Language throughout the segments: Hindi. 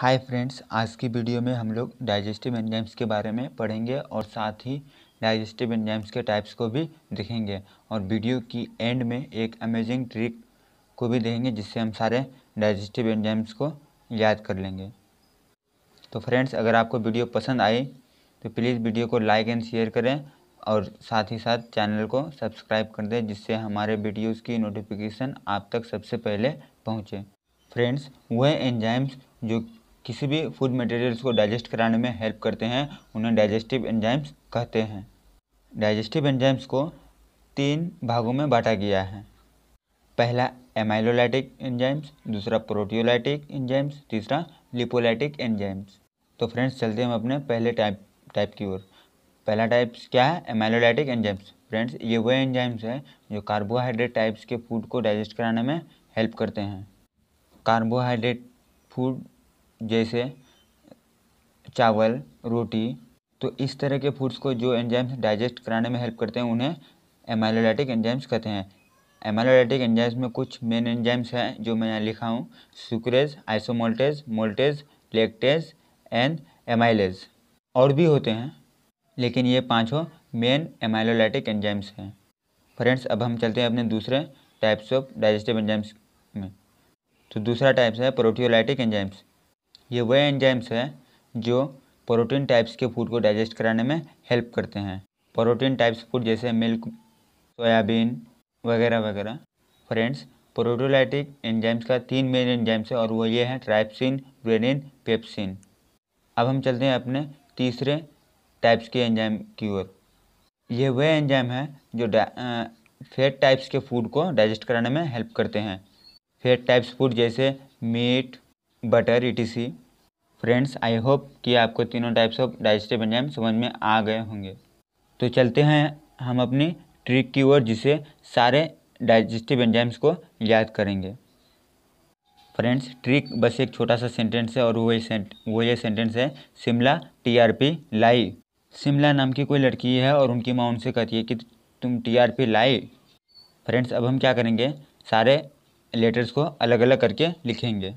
हाय फ्रेंड्स आज की वीडियो में हम लोग डाइजेस्टिव एंजाइम्स के बारे में पढ़ेंगे और साथ ही डाइजेस्टिव एंजाइम्स के टाइप्स को भी देखेंगे और वीडियो की एंड में एक अमेजिंग ट्रिक को भी देखेंगे जिससे हम सारे डाइजेस्टिव एंजाइम्स को याद कर लेंगे तो फ्रेंड्स अगर आपको वीडियो पसंद आई तो प्लीज़ वीडियो को लाइक एंड शेयर करें और साथ ही साथ चैनल को सब्सक्राइब कर दें जिससे हमारे वीडियोज़ की नोटिफिकेशन आप तक सबसे पहले पहुँचे फ्रेंड्स वह एंजाइम्स जो किसी भी फूड मटेरियल्स को डाइजेस्ट कराने में हेल्प करते हैं उन्हें डाइजेस्टिव एंजाइम्स कहते हैं डाइजेस्टिव एंजाइम्स को तीन भागों में बांटा गया है पहला एमाइलोलाइटिक एंजाइम्स दूसरा प्रोटियोलाइटिक एंजाइम्स तीसरा लिपोलाइटिक एंजाइम्स तो फ्रेंड्स चलते हम अपने पहले टाइप टाइप की ओर पहला टाइप्स क्या है एमाइलोलाइटिक एंजाइम्स फ्रेंड्स ये वह एंजाइम्स हैं जो कार्बोहाइड्रेट टाइप्स के फूड को डाइजेस्ट कराने में हेल्प करते हैं कार्बोहाइड्रेट फूड जैसे चावल रोटी तो इस तरह के फूड्स को जो एंजाइम्स डाइजेस्ट कराने में हेल्प करते हैं उन्हें एमाइलोलाइटिक एंजाइम्स कहते हैं एमाइलोलाइटिक एंजाइम्स में कुछ मेन एंजाइम्स हैं जो मैं यहाँ लिखा हूँ sucrase isomaltase maltase lactase and amylase और भी होते हैं लेकिन ये पाँचों मेन एमाइलोलाइटिक एंजाइम्स हैं फ्रेंड्स अब हम चलते हैं अपने दूसरे टाइप्स ऑफ डाइजेस्टिव एंजाइम्स में तो दूसरा टाइप्स है प्रोटियोलाइटिक एंजाइम्स ये वह एंजाइम्स हैं जो प्रोटीन टाइप्स के फूड को डाइजेस्ट कराने में हेल्प करते हैं प्रोटीन टाइप्स फूड जैसे मिल्क सोयाबीन वगैरह वगैरह फ्रेंड्स प्रोटोलाइटिक एंजाइम्स का तीन मेन एंजाइम्स है और वो ये हैं ट्राइप्सिन ग्रेनिन पेप्सिन अब हम चलते हैं अपने तीसरे टाइप्स के एंजाइम की ओर ये वह एंजाइम है जो फैट टाइप्स के फूड को डाइजेस्ट कराने में हेल्प करते हैं फैट टाइप्स फूड जैसे मीट बटर ई फ्रेंड्स आई होप कि आपको तीनों टाइप्स ऑफ डाइजेस्टिव एंजाइम समझ में आ गए होंगे तो चलते हैं हम अपनी ट्रिक की ओर जिसे सारे डाइजेस्टिव एंजाइम्स को याद करेंगे फ्रेंड्स ट्रिक बस एक छोटा सा सेंटेंस है और वो ये वो ये सेंटेंस है शिमला टीआरपी लाई शिमला नाम की कोई लड़की है और उनकी माँ उनसे कहती है कि तुम टीआरपी लाई फ्रेंड्स अब हम क्या करेंगे सारे लेटर्स को अलग अलग करके लिखेंगे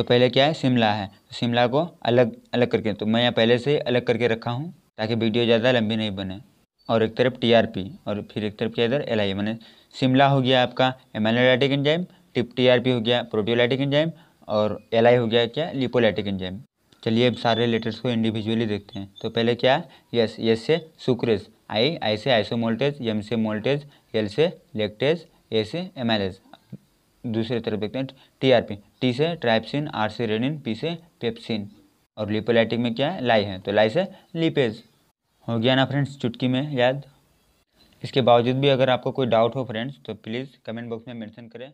तो पहले क्या है शिमला है तो शिमला को अलग अलग करके तो मैं यहाँ पहले से ही अलग करके रखा हूँ ताकि वीडियो ज़्यादा लंबी नहीं बने और एक तरफ टीआरपी और फिर एक तरफ क्या इधर एल आई e, मैंने शिमला हो गया आपका एमेनोलाइटिक एंजाइम टिप टीआरपी हो गया प्रोटियोलाइटिक एंजाइम और एल e हो गया क्या लिपोलाइटिक एंजाइम चलिए अब सारे लेटर्स को इंडिविजुअली देखते हैं तो पहले क्या यस यस से सुक्रेज आई आई से आइसोमोल्टेज एम से मोल्टेज एल से लेक्टेज ए से एम दूसरी तरफ देखते हैं टीआरपी टी से ट्राइपसिन आर से रेडिन पी से पेप्सिन और लिपोलाइटिक में क्या है लाई है तो लाई से लिपेज हो गया ना फ्रेंड्स चुटकी में याद इसके बावजूद भी अगर आपको कोई डाउट हो फ्रेंड्स तो प्लीज़ कमेंट बॉक्स में मेंशन करें